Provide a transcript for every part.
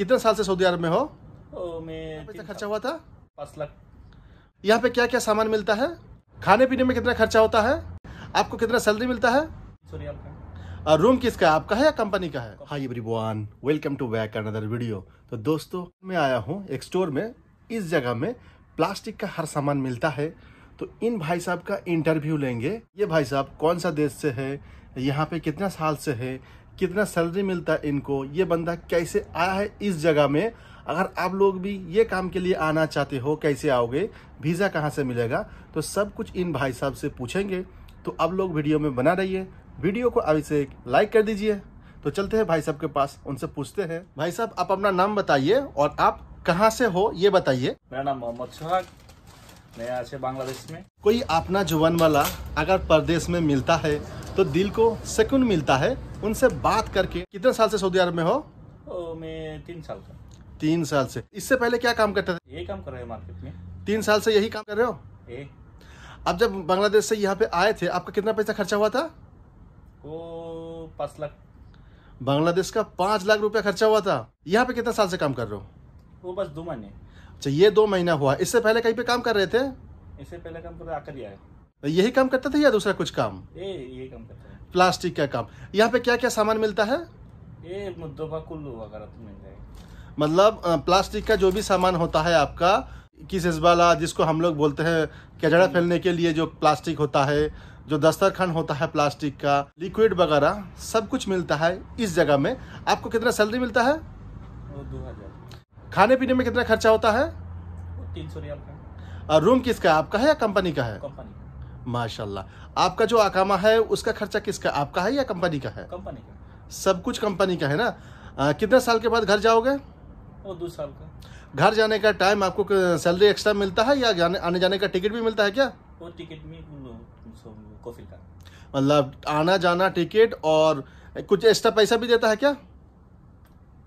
कितने साल से सऊदी अरब में हो मैं खर्चा हुआ था पाँच लाख यहाँ पे क्या क्या सामान मिलता है खाने पीने में कितना खर्चा होता है आपको कितना सैलरी मिलता है और रूम किसका आपका है या कंपनी का है hi everyone welcome to back another video तो दोस्तों मैं आया हूँ एक स्टोर में इस जगह में प्लास्टिक का हर सामान मिलता है तो इन भाई साहब का इंटरव्यू लेंगे ये भाई साहब कौन सा देश से है यहाँ पे कितना साल से है कितना सैलरी मिलता है इनको ये बंदा कैसे आया है इस जगह में अगर आप लोग भी ये काम के लिए आना चाहते हो कैसे आओगे वीज़ा कहाँ से मिलेगा तो सब कुछ इन भाई साहब से पूछेंगे तो आप लोग वीडियो में बना रहिए वीडियो को अभी से लाइक कर दीजिए तो चलते हैं भाई साहब के पास उनसे पूछते हैं भाई साहब आप अपना नाम बताइए और आप कहाँ से हो ये बताइए मेरा नाम मोहम्मद सुहाग मैं यहाँ से बांग्लादेश में कोई अपना जुबान वाला अगर प्रदेश में मिलता है तो दिल को सुकून मिलता है उनसे बात करके कितने साल से सऊदी अरब में हो मैं तीन साल का तीन साल से इससे पहले क्या काम करते थे यही काम कर रहे हो मार्केट में तीन साल से यही काम कर रहे हो अब जब बांग्लादेश से यहाँ पे आए थे आपका कितना पैसा खर्चा हुआ था वो पाँच लाख बांग्लादेश का पाँच लाख रुपया खर्चा हुआ था यहाँ पे कितने साल से काम कर रहे हो वो बस दो महीने अच्छा ये दो महीना हुआ इससे पहले कहीं पे काम कर रहे थे इससे पहले काम कर रहे आकर ही आए तो यही काम करता था या दूसरा कुछ काम ये ये काम करता है प्लास्टिक का काम यहाँ पे क्या क्या सामान मिलता है ये तो मतलब प्लास्टिक का जो भी सामान होता है आपका किस इसबाला जिसको हम लोग बोलते हैं कचरा हम्म। फैलने के लिए जो प्लास्टिक होता है जो दस्तरखान होता है प्लास्टिक का लिक्विड वगैरह सब कुछ मिलता है इस जगह में आपको कितना सैलरी मिलता है खाने पीने में कितना खर्चा होता है तीन सौ और रूम किसका आपका है या कंपनी का है कंपनी माशाल्लाह आपका जो आकामा है उसका खर्चा किसका आपका है या कंपनी का है कंपनी का सब कुछ कंपनी का है ना आ, कितने साल के बाद घर जाओगे वो दो साल का घर जाने का टाइम आपको सैलरी एक्स्ट्रा मिलता है या जाने आने जाने का टिकट भी मिलता है क्या वो टिकट में मतलब आना जाना टिकट और कुछ एक्स्ट्रा पैसा भी देता है क्या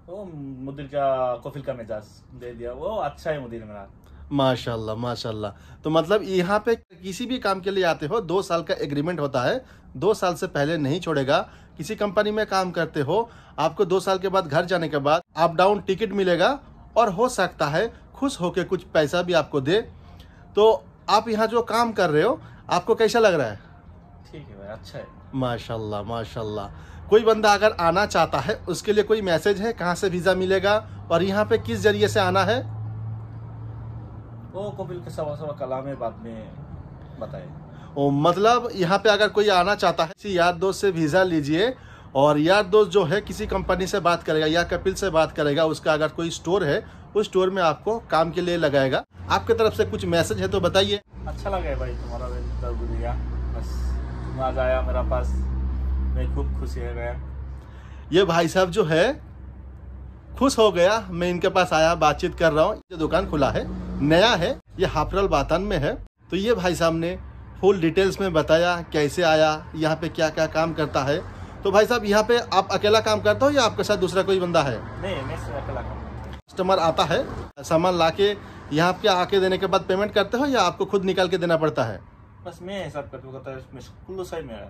वो मुदिर का कोफिल का मिजाज दे दिया वो अच्छा है मुदिर मेरा माशाल्लाह माशाल्लाह तो मतलब यहाँ पे किसी भी काम के लिए आते हो दो साल का एग्रीमेंट होता है दो साल से पहले नहीं छोड़ेगा किसी कंपनी में काम करते हो आपको दो साल के बाद घर जाने के बाद अप डाउन टिकट मिलेगा और हो सकता है खुश होके कुछ पैसा भी आपको दे तो आप यहाँ जो काम कर रहे हो आपको कैसा लग रहा है ठीक है भाई अच्छा है माशाल्लाह माशाल्लाह कोई बंदा अगर आना चाहता है उसके लिए कोई मैसेज है कहाँ से वीज़ा मिलेगा और यहाँ पे किस जरिए से आना है वो कबिल के सवा सवा कला में बाद में बताए ओ मतलब यहाँ पे अगर कोई आना चाहता है किसी यार दोस्त से वीज़ा लीजिए और यार दोस्त जो है किसी कंपनी से बात करेगा या कपिल से बात करेगा उसका अगर कोई स्टोर है उस स्टोर में आपको काम के लिए लगाएगा आपके तरफ से कुछ मैसेज है तो बताइए अच्छा लगा भाई तुम्हारा बस आया मेरा पास मैं खूब खुशी है ये भाई साहब जो है खुश हो गया मैं इनके पास आया बातचीत कर रहा हूँ ये दुकान खुला है नया है ये हाफरल बातन में है तो ये भाई साहब ने फुल डिटेल्स में बताया कैसे आया यहाँ पे क्या क्या काम करता है तो भाई साहब यहाँ पे आप अकेला काम करते हो या आपके साथ दूसरा कोई बंदा है कस्टमर आता है सामान ला के यहाँ पे आके देने के बाद पेमेंट करते हो या आपको खुद निकाल के देना पड़ता है बस मैं हिसाब करता हूँ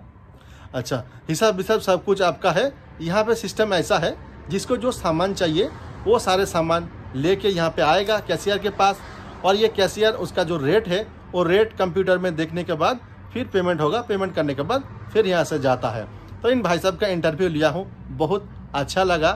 अच्छा हिसाब हिसाब सब कुछ आपका है यहाँ पे सिस्टम ऐसा है जिसको जो सामान चाहिए वो सारे सामान लेके यहाँ पर आएगा कैशियर के पास और ये कैशियर उसका जो रेट है वो रेट कंप्यूटर में देखने के बाद फिर पेमेंट होगा पेमेंट करने के बाद फिर यहाँ से जाता है तो इन भाई साहब का इंटरव्यू लिया हूँ बहुत अच्छा लगा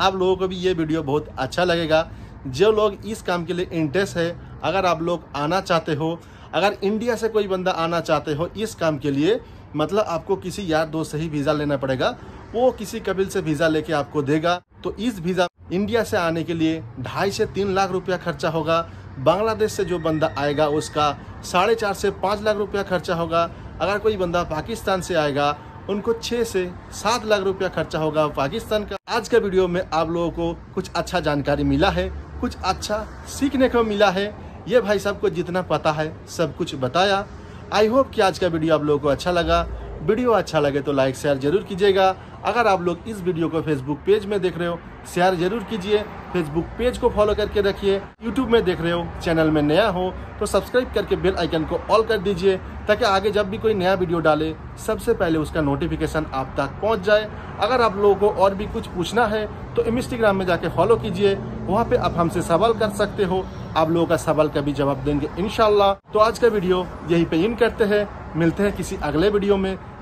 आप लोगों को भी ये वीडियो बहुत अच्छा लगेगा जो लोग इस काम के लिए इंटरेस्ट है अगर आप लोग आना चाहते हो अगर इंडिया से कोई बंदा आना चाहते हो इस काम के लिए मतलब आपको किसी यार दोस्त से ही वीज़ा लेना पड़ेगा वो किसी कबील से वीजा लेके आपको देगा तो इस वीजा इंडिया से आने के लिए ढाई से तीन लाख रुपया खर्चा होगा बांग्लादेश से जो बंदा आएगा उसका साढ़े चार से पाँच लाख रुपया खर्चा होगा अगर कोई बंदा पाकिस्तान से आएगा उनको छः से सात लाख रुपया खर्चा होगा पाकिस्तान का आज का वीडियो में आप लोगों को कुछ अच्छा जानकारी मिला है कुछ अच्छा सीखने को मिला है ये भाई साहब को जितना पता है सब कुछ बताया आई होप कि आज का वीडियो आप लोगों को अच्छा लगा वीडियो अच्छा लगे तो लाइक शेयर जरूर कीजिएगा अगर आप लोग इस वीडियो को फेसबुक पेज में देख रहे हो शेयर जरूर कीजिए फेसबुक पेज को फॉलो करके रखिए यूट्यूब में देख रहे हो चैनल में नया हो तो सब्सक्राइब करके बेल आइकन को ऑल कर दीजिए ताकि आगे जब भी कोई नया वीडियो डाले सबसे पहले उसका नोटिफिकेशन आप तक पहुंच जाए अगर आप लोगों को और भी कुछ पूछना है तो इंस्टाग्राम में जाके फॉलो कीजिए वहाँ पे आप हमसे सवाल कर सकते हो आप लोगों का सवाल का भी जवाब देंगे इनशाला तो आज का वीडियो यहीं पे इन करते हैं मिलते हैं किसी अगले वीडियो में